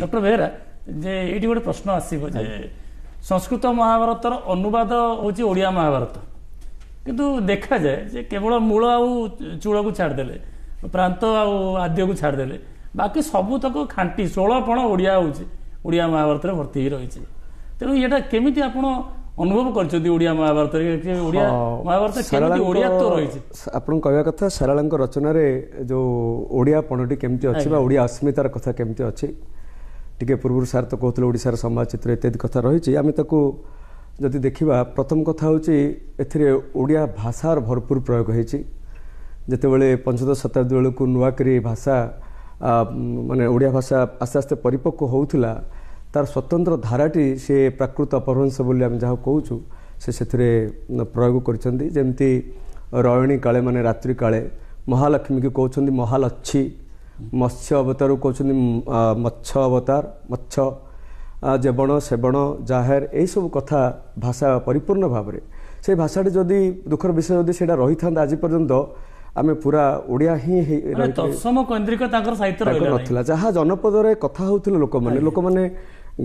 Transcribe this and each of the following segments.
doctor Behera ଯେ ଏଇଠି ଗୋଟେ ପ୍ରଶ୍ନ ଆସିବ ଯେ ସଂସ୍କୃତ ମହାଭାରତର ଅନୁବାଦ ହେଉଛି ଓଡ଼ିଆ ମହାଭାରତ କିନ୍ତୁ ଦେଖାଯାଏ ଯେ କେବଳ ମୂଳ ଆଉ ଚୂଳକୁ ଛାଡ଼ିଦେଲେ ପ୍ରାନ୍ତ ଆଉ ଆଦ୍ୟକୁ ଛାଡ଼ିଦେଲେ ବାକି ସବୁତକ ଖାଣ୍ଟି ଷୋଳପଣ ଓଡ଼ିଆ ହେଉଛି ଓଡ଼ିଆ ମହାଭାରତରେ ଭର୍ତ୍ତି ହେଇ ରହିଛି ତେଣୁ ଏଇଟା କେମିତି ଆପଣ ଅନୁଭବ କରିଛନ୍ତି ଓଡ଼ିଆ ମହାଭାରତରେ ଓଡ଼ିଆ ମହାଭାରତ ଓଡ଼ିଆ ତ ରହିଛି ଆପଣଙ୍କୁ କହିବା କଥା ସାରଳାଙ୍କ ରଚନାରେ ଯେଉଁ ଓଡ଼ିଆ ପଣଟି କେମିତି ଅଛି ବା ଓଡ଼ିଆ ଅସ୍ମିତାର କଥା କେମିତି ଅଛି ଟିକେ ପୂର୍ବରୁ ସାର୍ ତ କହୁଥିଲେ ଓଡ଼ିଶାର ସମାଜ ଚିତ୍ର ଇତ୍ୟାଦି କଥା ରହିଛି ଆମେ ତାକୁ ଯଦି ଦେଖିବା ପ୍ରଥମ କଥା ହେଉଛି ଏଥିରେ ଓଡ଼ିଆ ଭାଷାର ଭରପୁର ପ୍ରୟୋଗ ହୋଇଛି ଯେତେବେଳେ ପଞ୍ଚଦଶ ଶତାବ୍ଦୀ ବେଳକୁ ନୂଆକରି ଭାଷା ମାନେ ଓଡ଼ିଆ ଭାଷା ଆସ୍ତେ ଆସ୍ତେ ପରିପକ୍ୱ ହେଉଥିଲା ତା'ର ସ୍ୱତନ୍ତ୍ର ଧାରାଟି ସେ ପ୍ରାକୃତ ଅପଭ୍ରଂଶ ବୋଲି ଆମେ ଯାହା କହୁଛୁ ସେ ସେଥିରେ ପ୍ରୟୋଗ କରିଛନ୍ତି ଯେମିତି ରୟଣୀ କାଳେ ମାନେ ରାତ୍ରି କାଳେ ମହାଲକ୍ଷ୍ମୀକି କହୁଛନ୍ତି ମହାଲକ୍ଷ୍ମୀ ମତ୍ସ୍ୟ ଅବତାରକୁ କହୁଛନ୍ତି ମତ୍ସ୍ୟ ଅବତାର ମତ୍ସ୍ୟ ଯେବଣ ସେବଣ ଜାହେର ଏହିସବୁ କଥା ଭାଷା ପରିପୂର୍ଣ୍ଣ ଭାବରେ ସେ ଭାଷାଟି ଯଦି ଦୁଃଖର ବିଷୟ ଯଦି ସେଇଟା ରହିଥାନ୍ତା ଆଜି ପର୍ଯ୍ୟନ୍ତ ଆମେ ପୁରା ଓଡ଼ିଆ ହିଁ ତାଙ୍କର ସାହିତ୍ୟ ନଥିଲା ଯାହା ଜନପଦରେ କଥା ହେଉଥିଲେ ଲୋକମାନେ ଲୋକମାନେ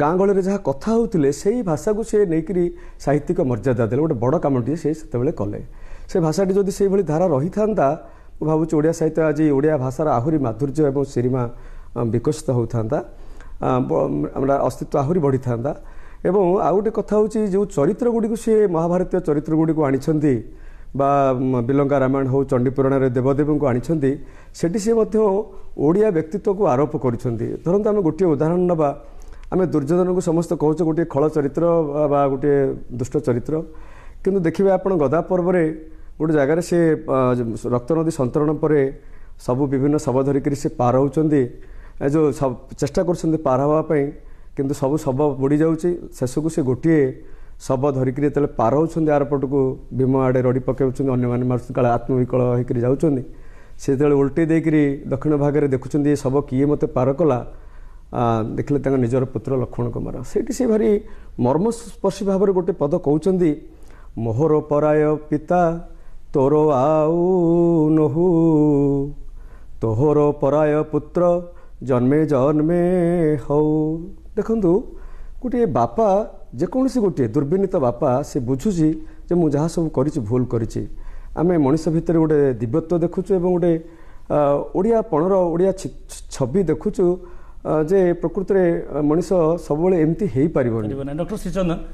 ଗାଁ ଗହଳିରେ ଯାହା କଥା ହେଉଥିଲେ ସେଇ ଭାଷାକୁ ସେ ନେଇକରି ସାହିତ୍ୟିକ ମର୍ଯ୍ୟାଦା ଦେଲେ ଗୋଟେ ବଡ଼ କାମଟିଏ ସେ ସେତେବେଳେ କଲେ ସେ ଭାଷାଟି ଯଦି ସେଇଭଳି ଧାରା ରହିଥାନ୍ତା ମୁଁ ଭାବୁଛି ଓଡ଼ିଆ ସାହିତ୍ୟ ଆଜି ଓଡ଼ିଆ ଭାଷାର ଆହୁରି ମାଧୁର୍ଯ୍ୟ ଏବଂ ସିନେମା ବିକଶିତ ହେଉଥାନ୍ତା ଅସ୍ତିତ୍ୱ ଆହୁରି ବଢ଼ିଥାନ୍ତା ଏବଂ ଆଉ ଗୋଟେ କଥା ହେଉଛି ଯେଉଁ ଚରିତ୍ର ଗୁଡ଼ିକୁ ସିଏ ମହାଭାରତୀୟ ଚରିତ୍ର ଗୁଡ଼ିକୁ ଆଣିଛନ୍ତି ବା ବିଲଙ୍କା ରାମାୟଣ ହେଉ ଚଣ୍ଡୀପୁରାଣରେ ଦେବଦେବଙ୍କୁ ଆଣିଛନ୍ତି ସେଠି ସିଏ ମଧ୍ୟ ଓଡ଼ିଆ ବ୍ୟକ୍ତିତ୍ୱକୁ ଆରୋପ କରିଛନ୍ତି ଧରନ୍ତୁ ଆମେ ଗୋଟିଏ ଉଦାହରଣ ନେବା ଆମେ ଦୁର୍ଯ୍ୟୋଧନକୁ ସମସ୍ତେ କହୁଛେ ଗୋଟିଏ ଖଳ ଚରିତ୍ର ବା ଗୋଟିଏ ଦୁଷ୍ଟ ଚରିତ୍ର କିନ୍ତୁ ଦେଖିବେ ଆପଣ ଗଦା ପର୍ବରେ ଗୋଟେ ଜାଗାରେ ସେ ରକ୍ତ ନଦୀ ସନ୍ତରଣ ପରେ ସବୁ ବିଭିନ୍ନ ଶବ ଧରିକିରି ସେ ପାର ହେଉଛନ୍ତି ଏ ଯେଉଁ ଚେଷ୍ଟା କରୁଛନ୍ତି ପାର ହେବା ପାଇଁ କିନ୍ତୁ ସବୁ ଶବ ବୁଡ଼ି ଯାଉଛି ଶେଷକୁ ସେ ଗୋଟିଏ ଶବ ଧରିକିରି ଯେତେବେଳେ ପାର ହେଉଛନ୍ତି ଆର ପଟକୁ ଭୀମ ଆଡ଼େ ରଡ଼ି ପକାଉଛନ୍ତି ଅନ୍ୟମାନେ ମାରୁଛନ୍ତି କାଳେ ଆତ୍ମବିକଳ ହୋଇକରି ଯାଉଛନ୍ତି ସେ ଯେତେବେଳେ ଓଲଟି ଦେଇକିରି ଦକ୍ଷିଣ ଭାଗରେ ଦେଖୁଛନ୍ତି ଏ ଶବ କିଏ ମୋତେ ପାର କଲା ଦେଖିଲେ ତାଙ୍କ ନିଜର ପୁତ୍ର ଲକ୍ଷ୍ମଣ କୁମାର ସେଇଠି ସେ ଭାରି ମର୍ମସ୍ପର୍ଶୀ ଭାବରେ ଗୋଟେ ପଦ କହୁଛନ୍ତି ମୋହର ପରାୟ ପିତା ତୋର ଆଉ ନହୁ ତୋହର ପରାୟ ପୁତ୍ର ଜନ୍ମେ ଜନ୍ମେ ହଉ ଦେଖନ୍ତୁ ଗୋଟିଏ ବାପା ଯେକୌଣସି ଗୋଟିଏ ଦୁର୍ବିନୀତ ବାପା ସେ ବୁଝୁଛି ଯେ ମୁଁ ଯାହା ସବୁ କରିଛି ଭୁଲ କରିଛି ଆମେ ମଣିଷ ଭିତରେ ଗୋଟେ ଦିବ୍ୟତ୍ୱ ଦେଖୁଛୁ ଏବଂ ଗୋଟେ ଓଡ଼ିଆ ପଣର ଓଡ଼ିଆ ଛବି ଦେଖୁଛୁ ଯେ ପ୍ରକୃତରେ ମଣିଷ ସବୁବେଳେ ଏମିତି ହେଇପାରିବନି ଡକ୍ଟର ଶ୍ରୀଚନ୍ଦନ